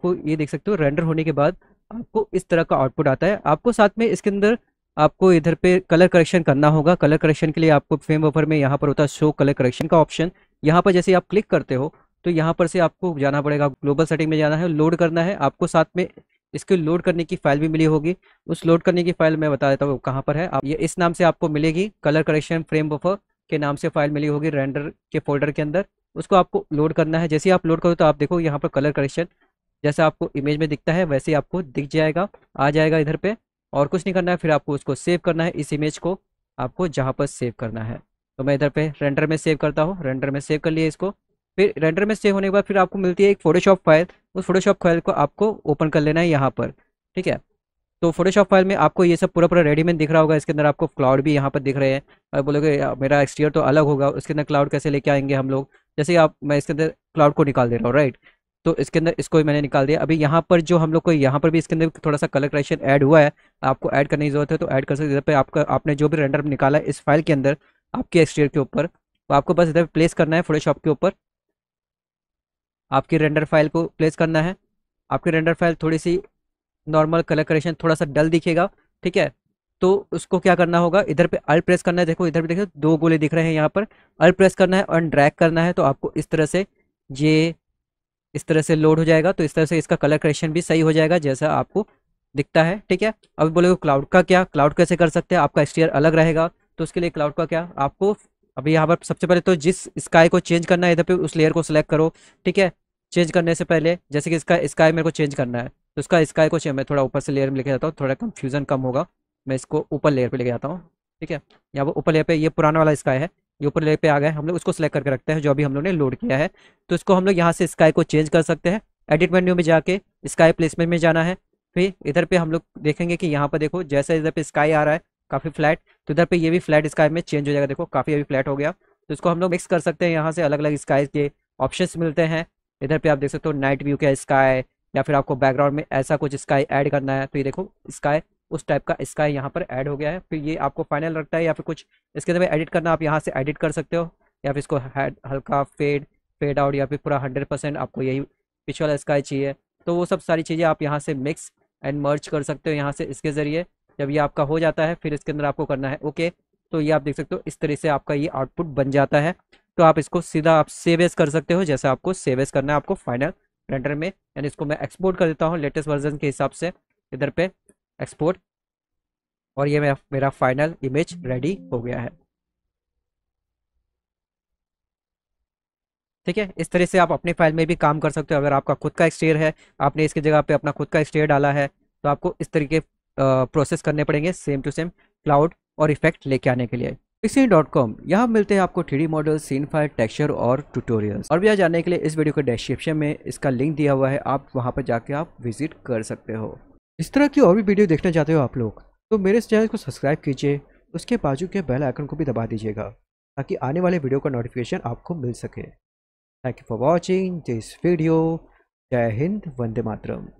आपको ये देख सकते हो रेंडर होने के बाद आपको इस तरह का आउटपुट आता है आपको साथ में इसके अंदर आपको इधर पे कलर करेक्शन करना होगा कलर करेक्शन के लिए आपको फ्रेम ऑफर में यहाँ पर होता है शो कलर करेक्शन का ऑप्शन यहाँ पर जैसे आप क्लिक करते हो तो यहाँ पर से आपको जाना पड़ेगा ग्लोबल सेटिंग में जाना है लोड करना है आपको साथ में इसके लोड करने की फाइल भी मिली होगी उस लोड करने की फाइल मैं बता देता हूँ कहाँ पर है आप ये इस नाम से आपको मिलेगी कलर करेक्शन फ्रेम बफर के नाम से फाइल मिली होगी रेंडर के फोल्डर के अंदर उसको आपको लोड करना है जैसे आप लोड करो तो आप देखो यहाँ पर कलर करेक्शन जैसा आपको इमेज में दिखता है वैसे ही आपको दिख जाएगा आ जाएगा इधर पे और कुछ नहीं करना है फिर आपको उसको सेव करना है इस इमेज को आपको जहाँ पर सेव करना है तो मैं इधर पे रेंडर में सेव करता हूँ रेंडर में सेव कर लिए इसको फिर रेंडर में सेव होने के बाद फिर आपको मिलती है एक फोटोशॉप फाइल उस फोटोशॉप फाइल को आपको ओपन कर लेना है यहाँ पर ठीक है तो फोटोशॉप फाइल में आपको ये सब पूरा पूरा रेडीमेड दिख रहा होगा इसके अंदर आपको क्लाउड भी यहाँ पर दिख रहे हैं और बोलोगे मेरा एक्सटीरियर तो अलग होगा उसके अंदर क्लाउड कैसे लेके आएंगे हम लोग जैसे आप मैं इसके अंदर क्लाउड को निकाल दे रहा हूँ राइट तो इसके अंदर इसको मैंने निकाल दिया अभी यहाँ पर जो हम लोग को यहाँ पर भी इसके अंदर थोड़ा सा कलर क्रेशन ऐड हुआ है आपको ऐड करने की जरूरत है तो ऐड कर सकते इधर पे आपका आपने जो भी रेंडर निकाला है इस फाइल के अंदर आपके एक्सटीरियर के ऊपर तो आपको बस इधर प्लेस करना है फोटोशॉप के ऊपर आपकी रेंडर फाइल को प्लेस करना है आपकी रेंडर फाइल थोड़ी सी नॉर्मल कलर क्रेशन थोड़ा सा डल दिखेगा ठीक है तो उसको क्या करना होगा इधर पे अल प्रेस करना है देखो इधर भी देखो दो गोले दिख रहे हैं यहाँ पर अल प्रेस करना है और ड्रैग करना है तो आपको इस तरह से ये इस तरह से लोड हो जाएगा तो इस तरह से इसका कलर करेक्शन भी सही हो जाएगा जैसा आपको दिखता है ठीक है अभी बोलेगे क्लाउड का क्या क्लाउड कैसे कर सकते हैं आपका एक्सटीरियर अलग रहेगा तो उसके लिए क्लाउड का क्या आपको अभी यहाँ पर सबसे पहले तो जिस स्काई को चेंज करना है इधर पे उस लेयर को सिलेक्ट करो ठीक है चेंज करने से पहले जैसे कि इसका स्काई मेरे को चेंज करना है तो उसका स्काई को मैं थोड़ा ऊपर से लेयर में लेके जाता हूँ थोड़ा कंफ्यूजन कम होगा मैं इसको ऊपर लेयर पर लेके जाता हूँ ठीक है यहाँ पर ऊपर लेयर पर ये पुराना वाला स्काई है ये ऊपर लेयर पे आ गए हम लोग उसको सेलेक्ट करके रखते हैं जो अभी हम लोग ने लोड किया है तो इसको हम लोग यहाँ से स्काई को चेंज कर सकते हैं एडिट मेन्यू में जाके स्काई प्लेसमेंट में जाना है फिर इधर पे हम लोग देखेंगे कि यहाँ पर देखो जैसा इधर पे स्काई आ रहा है काफ़ी फ्लैट तो इधर पे ये भी फ्लैट स्काई में चेंज हो जाएगा देखो काफ़ी अभी फ्लैट हो गया तो इसको हम लोग मिक्स कर सकते हैं यहाँ से अलग अलग स्काई के ऑप्शंस मिलते हैं इधर पे आप देख सकते हो नाइट व्यू का स्काई या फिर आपको बैकग्राउंड में ऐसा कुछ स्काई ऐड करना है तो ये देखो स्काई उस टाइप का स्काई यहाँ पर ऐड हो गया है फिर ये आपको फाइनल रखता है या फिर कुछ इसके अंदर एडिट करना आप यहाँ से एडिट कर सकते हो या फिर इसको हल्का फेड फेड आउट या फिर पूरा हंड्रेड परसेंट आपको यही पिच स्काई चाहिए तो वो सब सारी चीज़ें आप यहाँ से मिक्स एंड मर्ज कर सकते हो यहाँ से इसके ज़रिए जब ये आपका हो जाता है फिर इसके अंदर आपको करना है ओके तो ये आप देख सकते हो इस तरह से आपका ये आउटपुट बन जाता है तो आप इसको सीधा आप सेवेज कर सकते हो जैसे आपको सेवेज करना है आपको फाइनल रेंडर में यानी इसको मैं एक्सपोर्ट कर देता हूँ लेटेस्ट वर्जन के हिसाब से इधर पे एक्सपोर्ट और ये मेरा मेरा फाइनल इमेज रेडी हो गया है ठीक है इस तरह से आप अपने फाइल में भी काम कर सकते हो अगर आपका खुद का एक्सटेयर है आपने इसकी जगह पे अपना खुद का एक्सटेयर डाला है तो आपको इस तरीके प्रोसेस करने पड़ेंगे सेम टू सेम क्लाउड और इफेक्ट लेके आने के लिए इसी डॉट कॉम यहाँ मिलते हैं आपको three model scene file texture और ट्यूटोरियल्स और भी जाने के लिए इस वीडियो के डिस्क्रिप्शन में इसका लिंक दिया हुआ है आप वहाँ पर जाके आप विजिट कर सकते हो इस तरह की और भी वीडियो देखना चाहते हो आप लोग तो मेरे चैनल को सब्सक्राइब कीजिए उसके बाजू के बेल आइकन को भी दबा दीजिएगा ताकि आने वाले वीडियो का नोटिफिकेशन आपको मिल सके thank you for watching this video जय हिंद वंदे मातरम